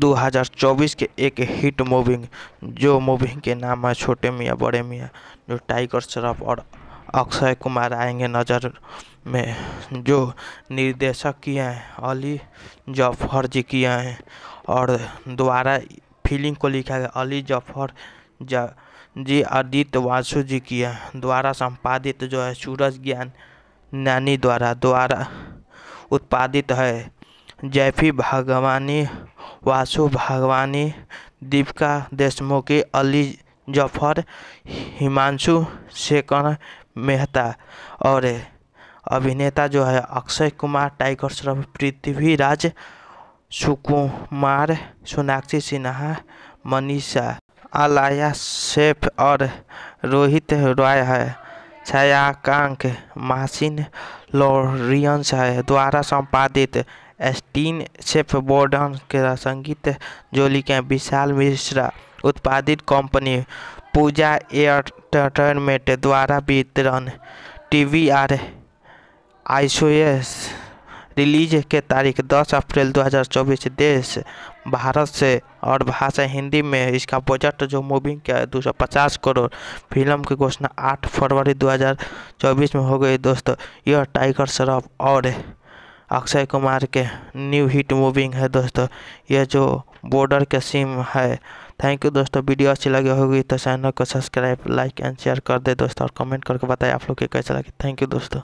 2024 के एक hit moving जो मूविंग के नाम है छोटे मियाँ बड़े मियाँ जो टाइगर श्रॉफ और अक्षय कुमार आएंगे नज़र में जो निर्देशक किए हैं अली जफर जी किए हैं और दोबारा फिल्म को लिखा गया अली जफर जी आदित्य वासु जी किए हैं द्वारा संपादित जो है सूरज ज्ञान नानी द्वारा द्वारा उत्पादित है जैफी भगवानी वासु भागवानी दीपिका देशमुखी अली ज़फ़र हिमांशु शेखर मेहता और अभिनेता जो है अक्षय कुमार टाइगर श्रॉफ पृथ्वीराज सुकुमार सोनाक्षी सिन्हा मनीषा आलाया शेफ और रोहित रॉय है छायांक मासिन लॉरियंस है द्वारा संपादित स्टीन बोर्डन के संगीत जोली के विशाल मिश्रा उत्पादित कंपनी पूजा एयरटेनमेंट द्वारा वितरण टी वी आर आईसोएस रिलीज के तारीख 10 अप्रैल 2024 देश भारत से और भाषा हिंदी में इसका बजट जो मूविंग का दो सौ पचास करोड़ फिल्म की घोषणा 8 फरवरी 2024 में हो गई दोस्तों यह टाइगर श्रॉफ और अक्षय कुमार के न्यू हिट मूविंग है दोस्तों यह जो बॉर्डर के सिम है थैंक यू दोस्तों वीडियो अच्छी लगी होगी तो चैनल को सब्सक्राइब लाइक एंड शेयर कर दे दोस्तों और कमेंट करके बताएं आप लोग के कैसा लगे थैंक यू दोस्तों